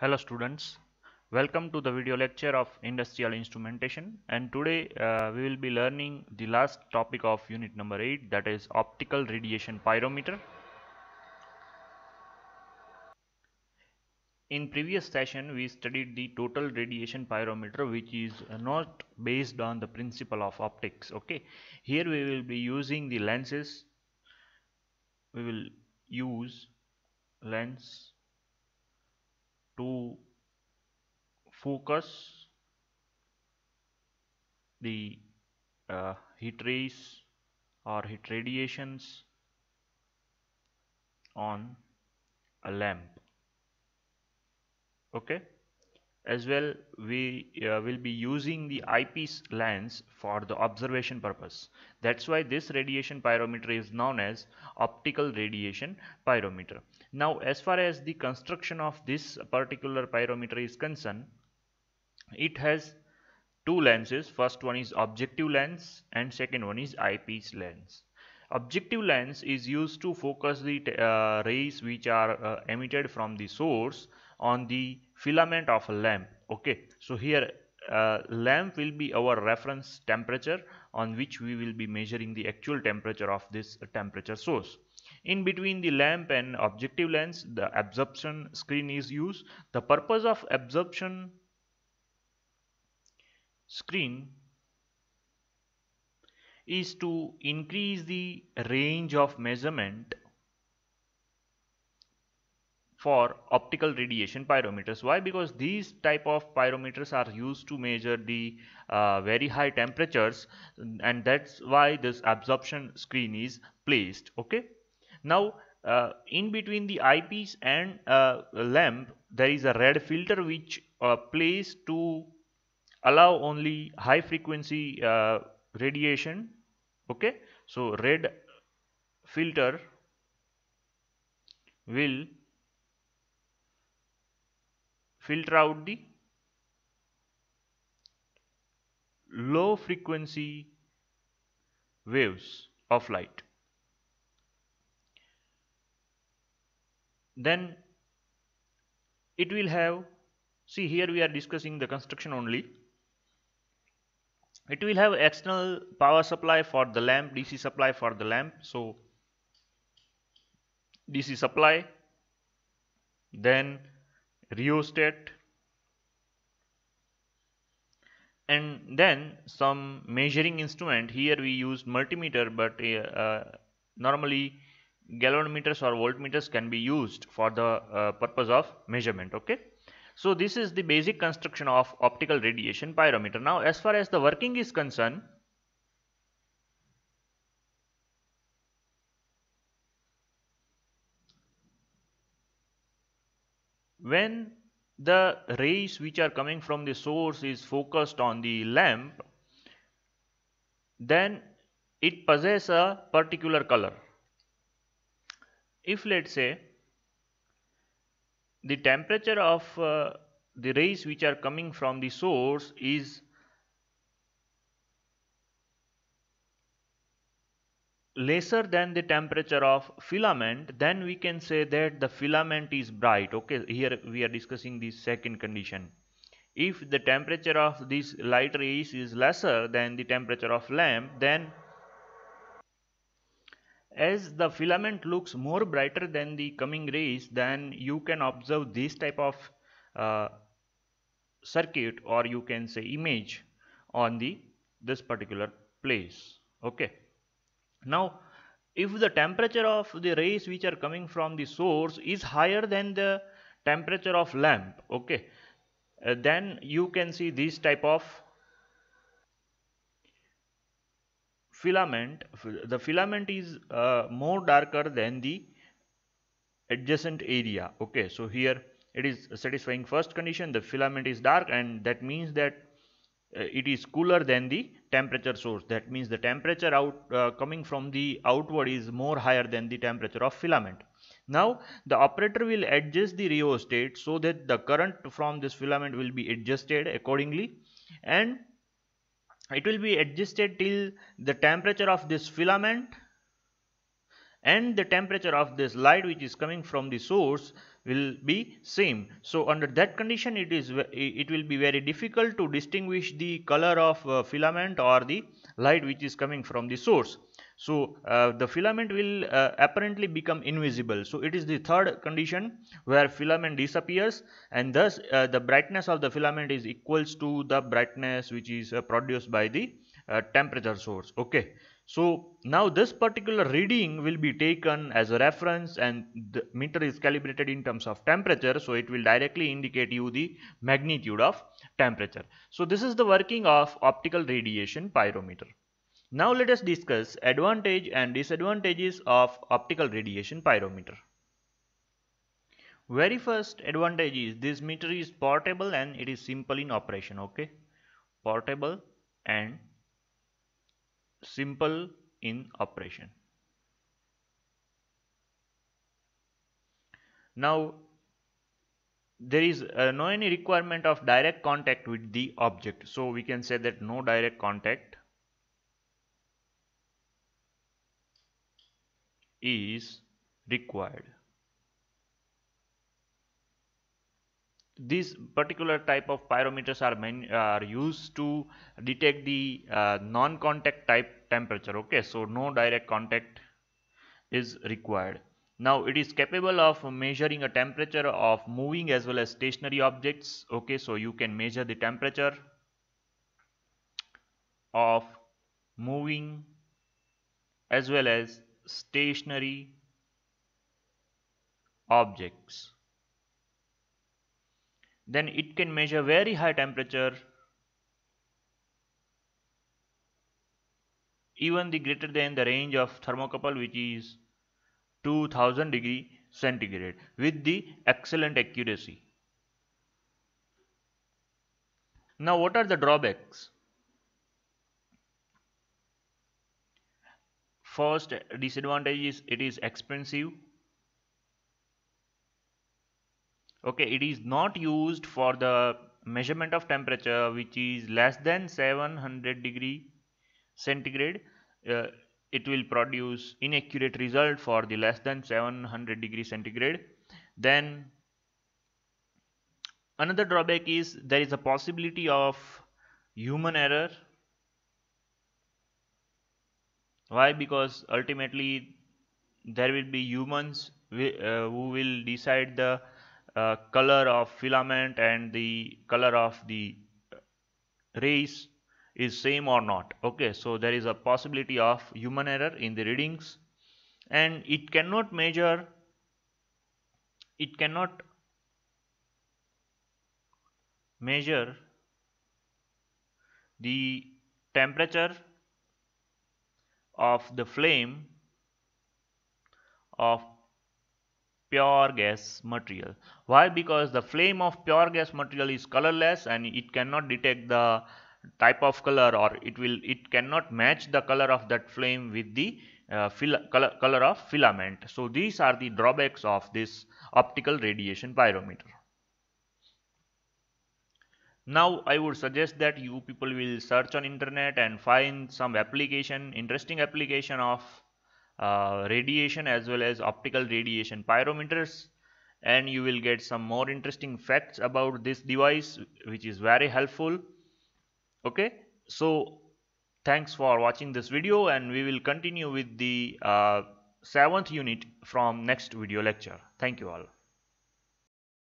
Hello students, welcome to the video lecture of industrial instrumentation and today uh, we will be learning the last topic of unit number 8 that is optical radiation pyrometer. In previous session we studied the total radiation pyrometer which is not based on the principle of optics okay. Here we will be using the lenses we will use lens to focus the uh, heat rays or heat radiations on a lamp okay as well we uh, will be using the eyepiece lens for the observation purpose that's why this radiation pyrometer is known as optical radiation pyrometer now as far as the construction of this particular pyrometer is concerned it has two lenses first one is objective lens and second one is eyepiece lens objective lens is used to focus the uh, rays which are uh, emitted from the source on the filament of a lamp okay so here uh, lamp will be our reference temperature on which we will be measuring the actual temperature of this temperature source in between the lamp and objective lens the absorption screen is used the purpose of absorption screen is to increase the range of measurement for optical radiation pyrometers. Why? Because these type of pyrometers are used to measure the uh, very high temperatures and that's why this absorption screen is placed. Okay. Now uh, in between the eyepiece and uh, lamp there is a red filter which uh, plays to allow only high frequency uh, radiation. Okay. So red filter will filter out the low frequency waves of light. Then it will have, see here we are discussing the construction only. It will have external power supply for the lamp, DC supply for the lamp. So DC supply, then rheostat and then some measuring instrument here we used multimeter but uh, uh, normally galvanometers or voltmeters can be used for the uh, purpose of measurement okay so this is the basic construction of optical radiation pyrometer now as far as the working is concerned when the rays which are coming from the source is focused on the lamp then it possesses a particular color if let's say the temperature of uh, the rays which are coming from the source is lesser than the temperature of filament then we can say that the filament is bright okay here we are discussing the second condition if the temperature of this light rays is lesser than the temperature of lamp then as the filament looks more brighter than the coming rays then you can observe this type of uh, circuit or you can say image on the this particular place okay now, if the temperature of the rays which are coming from the source is higher than the temperature of lamp, okay, uh, then you can see this type of filament. The filament is uh, more darker than the adjacent area, okay. So, here it is satisfying first condition, the filament is dark and that means that uh, it is cooler than the temperature source that means the temperature out uh, coming from the outward is more higher than the temperature of filament now the operator will adjust the rheostat so that the current from this filament will be adjusted accordingly and it will be adjusted till the temperature of this filament and the temperature of this light which is coming from the source will be same. So under that condition it is it will be very difficult to distinguish the color of uh, filament or the light which is coming from the source. So uh, the filament will uh, apparently become invisible. So it is the third condition where filament disappears and thus uh, the brightness of the filament is equals to the brightness which is uh, produced by the uh, temperature source. Okay. So now this particular reading will be taken as a reference and the meter is calibrated in terms of temperature. So it will directly indicate you the magnitude of temperature. So this is the working of optical radiation pyrometer. Now let us discuss advantage and disadvantages of optical radiation pyrometer. Very first advantage is this meter is portable and it is simple in operation. Okay, portable and simple in operation. Now there is uh, no any requirement of direct contact with the object. So we can say that no direct contact is required. these particular type of pyrometers are, are used to detect the uh, non-contact type temperature okay so no direct contact is required now it is capable of measuring a temperature of moving as well as stationary objects okay so you can measure the temperature of moving as well as stationary objects then it can measure very high temperature even the greater than the range of thermocouple which is 2000 degree centigrade with the excellent accuracy. Now what are the drawbacks? First disadvantage is it is expensive okay it is not used for the measurement of temperature which is less than 700 degree centigrade uh, it will produce inaccurate result for the less than 700 degree centigrade then another drawback is there is a possibility of human error why because ultimately there will be humans uh, who will decide the uh, color of filament and the color of the rays is same or not okay so there is a possibility of human error in the readings and it cannot measure it cannot measure the temperature of the flame of pure gas material. Why? Because the flame of pure gas material is colorless and it cannot detect the type of color or it will it cannot match the color of that flame with the uh, color, color of filament. So these are the drawbacks of this optical radiation pyrometer. Now I would suggest that you people will search on internet and find some application, interesting application of uh, radiation as well as optical radiation pyrometers and you will get some more interesting facts about this device which is very helpful okay so thanks for watching this video and we will continue with the uh, seventh unit from next video lecture thank you all